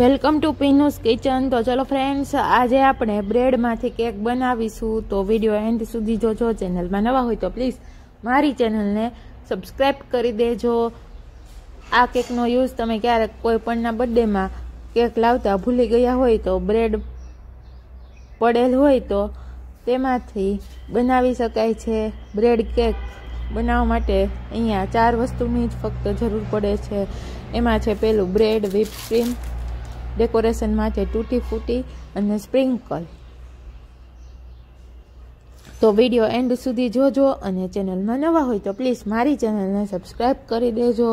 welcome to પીનુસ kitchen તો ચલો friends આજે આપણે બ્રેડમાંથી કેક બનાવીશું તો વિડીયો એન્ડ સુધી જોજો ચેનલમાં નવા હોય તો પ્લીઝ મારી ચેનલને સબસ્ક્રાઈબ કરી દેજો આ કેકનો યુઝ તમે ક્યારેક કોઈપણના બર્થડેમાં કેક લાવતા ભૂલી ગયા હોય તો બ્રેડ પડેલ હોય તો તેમાંથી બનાવી શકાય છે બ્રેડ કેક બનાવવા માટે અહીંયા ચાર વસ્તુની જ ફક્ત જરૂર પડે છે એમાં છે પહેલું બ્રેડ વિપ ક્રીમ ડેકોરેશન માટે તૂટી ફૂટી અને સ્પ્રિંકલ તો વિડીયો એન્ડ સુધી જોજો અને ચેનલમાં નવા હોય તો પ્લીઝ મારી ચેનલને સબસ્ક્રાઈબ કરી દેજો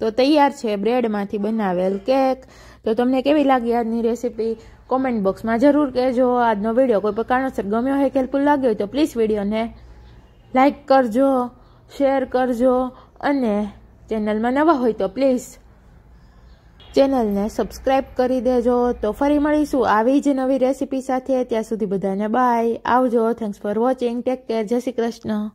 તો તૈયાર છે બ્રેડમાંથી બનાવેલ કેક તો તમને કેવી લાગી આજની રેસીપી કોમેન્ટ બોક્સમાં જરૂર કહેજો આજનો વિડીયો કોઈ પણ કારણોસર ગમ્યો હોય કે હેલ્પફુલ લાગ્યો હોય તો પ્લીઝ વિડીયોને લાઇક કરજો શેર કરજો અને ચેનલમાં નવા હોય તો પ્લીઝ ચેનલને સબસ્ક્રાઈબ કરી દેજો તો ફરી મળીશું આવી જ નવી રેસીપી સાથે ત્યાં સુધી બધાને બાય આવજો thanks for watching take care જય શ્રી કૃષ્ણ